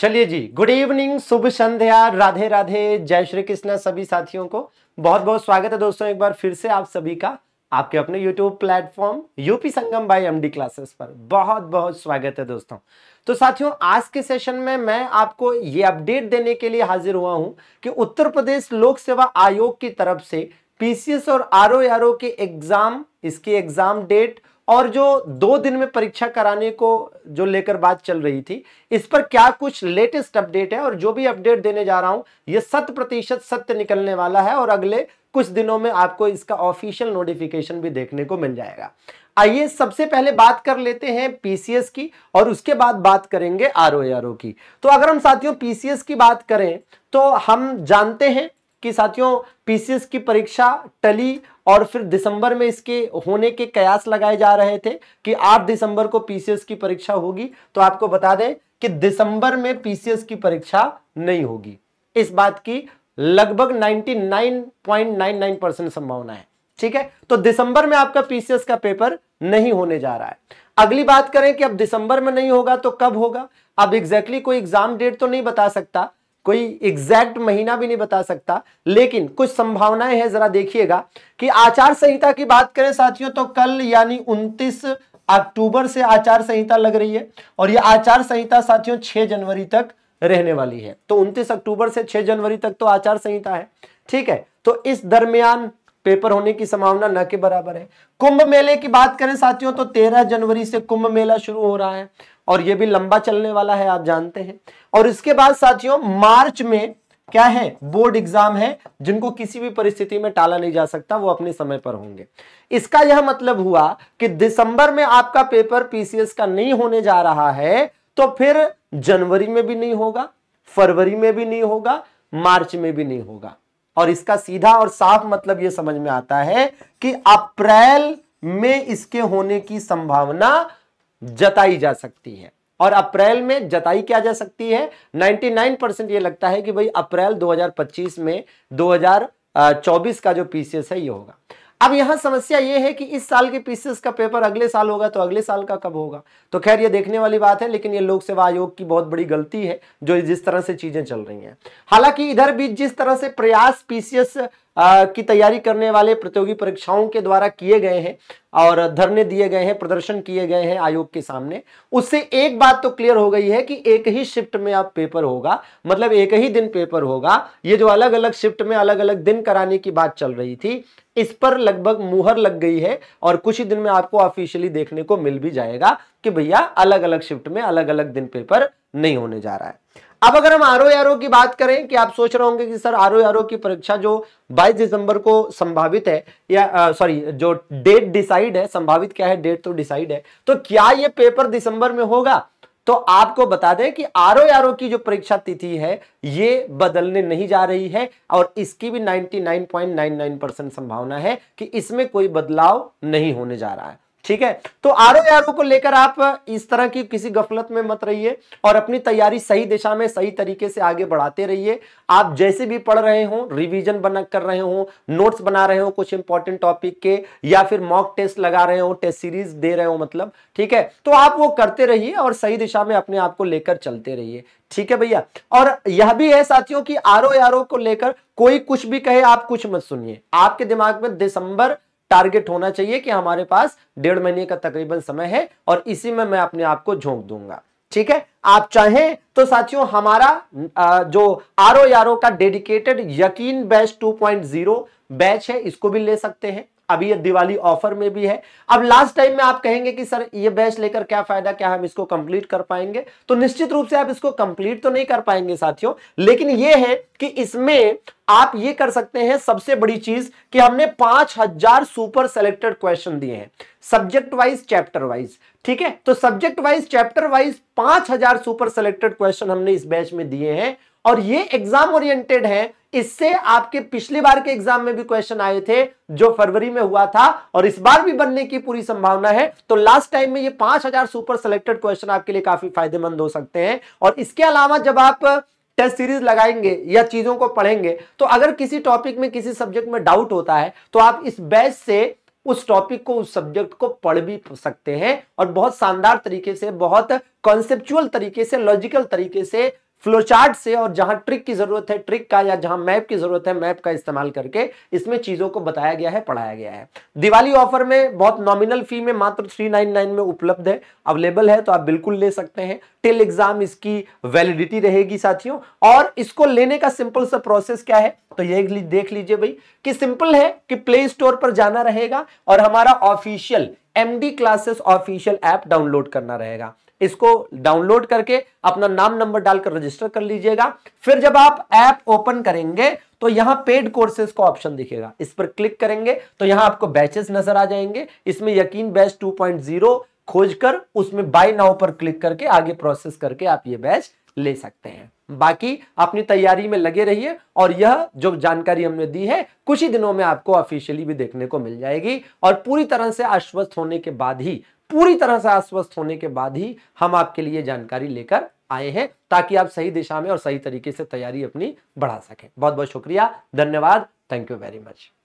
चलिए जी good evening शुभ संध्या राधे राधे जय श्री कृष्ण सभी साथियों को बहुत बहुत स्वागत है दोस्तों एक बार फिर से आप सभी का आपके अपने YouTube platform UP Sangam by MD classes पर बहुत बहुत स्वागत है दोस्तों तो साथियों आज के सेशन में मैं आपको ये अपडेट देने के लिए हाजिर हुआ हूं कि उत्तर प्रदेश लोक सेवा आयोग की तरफ से पीसीएस और आर ओ के एग्जाम इसकी एग्जाम डेट और जो दो दिन में परीक्षा कराने को जो लेकर बात चल रही थी इस पर क्या कुछ लेटेस्ट अपडेट है और जो भी अपडेट देने जा रहा हूं ये शत प्रतिशत सत्य निकलने वाला है और अगले कुछ दिनों में आपको इसका ऑफिशियल नोटिफिकेशन भी देखने को मिल जाएगा आइए सबसे पहले बात कर लेते हैं पीसीएस की और उसके बाद बात करेंगे आर की तो अगर हम साथियों पीसीएस की बात करें तो हम जानते हैं कि साथियों पीसीएस की परीक्षा टली और फिर दिसंबर में इसके होने के कयास लगाए जा रहे थे कि 8 दिसंबर को पीसीएस की परीक्षा होगी तो आपको बता दें कि दिसंबर में पीसीएस की परीक्षा नहीं होगी इस बात की लगभग 99.99 परसेंट संभावना है ठीक है तो दिसंबर में आपका पीसीएस का पेपर नहीं होने जा रहा है अगली बात करें कि अब दिसंबर में नहीं होगा तो कब होगा अब एग्जैक्टली exactly कोई एग्जाम डेट तो नहीं बता सकता कोई एग्जैक्ट महीना भी नहीं बता सकता लेकिन कुछ संभावनाएं हैं जरा देखिएगा कि आचार संहिता की बात करें साथियों तो कल यानी 29 अक्टूबर से आचार संहिता लग रही है और यह आचार संहिता साथियों 6 जनवरी तक रहने वाली है तो 29 अक्टूबर से 6 जनवरी तक तो आचार संहिता है ठीक है तो इस दरमियान पेपर होने की संभावना न के बराबर है कुंभ मेले की बात करें साथियों तो 13 जनवरी से कुंभ मेला शुरू हो रहा है और यह भी लंबा चलने वाला है आप जानते हैं और इसके बाद साथियों मार्च में क्या है बोर्ड एग्जाम है जिनको किसी भी परिस्थिति में टाला नहीं जा सकता वो अपने समय पर होंगे इसका यह मतलब हुआ कि दिसंबर में आपका पेपर पीसीएस का नहीं होने जा रहा है तो फिर जनवरी में भी नहीं होगा फरवरी में भी नहीं होगा मार्च में भी नहीं होगा और इसका सीधा और साफ मतलब यह समझ में आता है कि अप्रैल में इसके होने की संभावना जताई जा सकती है और अप्रैल में जताई क्या जा सकती है 99 परसेंट यह लगता है कि भाई अप्रैल 2025 में 2024 का जो पीसीएस है ये होगा अब यहाँ समस्या ये है कि इस साल के पीसीएस का पेपर अगले साल होगा तो अगले साल का कब होगा तो खैर ये देखने वाली बात है लेकिन ये लोक सेवा आयोग की बहुत बड़ी गलती है जो जिस तरह से चीजें चल रही हैं हालांकि इधर भी जिस तरह से प्रयास पीसीएस की तैयारी करने वाले प्रतियोगी परीक्षाओं के द्वारा किए गए हैं और धरने दिए गए हैं प्रदर्शन किए गए हैं आयोग के सामने उससे एक बात तो क्लियर हो गई है कि एक ही शिफ्ट में अब पेपर होगा मतलब एक ही दिन पेपर होगा ये जो अलग अलग शिफ्ट में अलग अलग दिन कराने की बात चल रही थी इस पर लगभग मुहर लग गई है और कुछ ही दिन में आपको ऑफिशियली देखने को मिल भी जाएगा कि भैया अलग अलग शिफ्ट में अलग अलग दिन पेपर नहीं होने जा रहा है अब अगर हम आर ओ की बात करें कि आप सोच रहे होंगे कि सर आर ओ की परीक्षा जो 22 दिसंबर को संभावित है या सॉरी जो डेट डिसाइड है संभावित क्या है डेट तो डिसाइड है तो क्या ये पेपर दिसंबर में होगा तो आपको बता दें कि आर ओ की जो परीक्षा तिथि है ये बदलने नहीं जा रही है और इसकी भी 99.99 परसेंट संभावना है कि इसमें कोई बदलाव नहीं होने जा रहा है ठीक है तो आरओ आरओ को लेकर आप इस तरह की किसी गफलत में मत रहिए और अपनी तैयारी सही दिशा में सही तरीके से आगे बढ़ाते रहिए आप जैसे भी पढ़ रहे हो रिवीजन बना कर रहे हो नोट्स बना रहे हो कुछ इंपॉर्टेंट टॉपिक के या फिर मॉक टेस्ट लगा रहे हो टेस्ट सीरीज दे रहे हो मतलब ठीक है तो आप वो करते रहिए और सही दिशा में अपने आप को लेकर चलते रहिए ठीक है भैया और यह भी है साथियों की आरओ आरओ को लेकर कोई कुछ भी कहे आप कुछ मत सुनिए आपके दिमाग में दिसंबर टारगेट होना चाहिए कि हमारे पास डेढ़ महीने का तकरीबन समय है और इसी में मैं अपने आप को झोंक दूंगा ठीक है आप चाहें तो साथियों हमारा जो आर ओ का डेडिकेटेड यकीन बैच 2.0 बैच है इसको भी ले सकते हैं अभी ये दिवाली ऑफर में भी है अब लास्ट टाइम में आप कहेंगे कि सर ये बैच लेकर क्या फायदा क्या हम इसको कंप्लीट कर पाएंगे तो निश्चित रूप से आप इसको कंप्लीट तो नहीं कर पाएंगे साथियों लेकिन ये है कि इसमें आप ये कर सकते हैं सबसे बड़ी चीज कि हमने पांच हजार सुपर सेलेक्टेड क्वेश्चन दिए हैं सब्जेक्ट वाइज चैप्टर वाइज ठीक है तो सब्जेक्ट वाइज चैप्टर वाइज पांच सुपर सेलेक्टेड क्वेश्चन हमने इस बैच में दिए हैं और ये एग्जाम ओरिएंटेड है इससे आपके पिछले बार के एग्जाम में भी क्वेश्चन आए थे जो फरवरी में हुआ था और इस बार भी बनने की पूरी संभावना है तो लास्ट टाइम में ये पांच हजार सुपर सिलेक्टेड क्वेश्चन आपके लिए काफी फायदेमंद हो सकते हैं और इसके अलावा जब आप टेस्ट सीरीज लगाएंगे या चीजों को पढ़ेंगे तो अगर किसी टॉपिक में किसी सब्जेक्ट में डाउट होता है तो आप इस बैच से उस टॉपिक को उस सब्जेक्ट को पढ़ भी सकते हैं और बहुत शानदार तरीके से बहुत कॉन्सेप्चुअल तरीके से लॉजिकल तरीके से फ्लोचार्ट से और जहां ट्रिक की जरूरत है ट्रिक का या जहां मैप की जरूरत है मैप का इस्तेमाल करके इसमें चीजों को बताया गया है पढ़ाया गया है दिवाली ऑफर में बहुत नॉमिनल फी में मात्र 399 में उपलब्ध है अवेलेबल है तो आप बिल्कुल ले सकते हैं टिल एग्जाम इसकी वैलिडिटी रहेगी साथियों और इसको लेने का सिंपल सा प्रोसेस क्या है तो ये देख लीजिए भाई कि सिंपल है कि प्ले स्टोर पर जाना रहेगा और हमारा official MD classes official app download करना रहेगा इसको डाउनलोड करके अपना नाम नंबर डालकर रजिस्टर कर लीजिएगा फिर जब आप ऐप ओपन करेंगे तो यहाँ पेड कोर्सेज का ऑप्शन दिखेगा इस पर क्लिक करेंगे तो यहां आपको बैचेस नजर आ जाएंगे इसमें यकीन बैच 2.0 खोजकर उसमें बाय नाउ पर क्लिक करके आगे प्रोसेस करके आप ये बैच ले सकते हैं बाकी अपनी तैयारी में लगे रहिए और यह जो जानकारी हमने दी है कुछ ही दिनों में आपको ऑफिशियली भी देखने को मिल जाएगी और पूरी तरह से आश्वस्त होने के बाद ही पूरी तरह से आश्वस्त होने के बाद ही हम आपके लिए जानकारी लेकर आए हैं ताकि आप सही दिशा में और सही तरीके से तैयारी अपनी बढ़ा सकें बहुत बहुत शुक्रिया धन्यवाद थैंक यू वेरी मच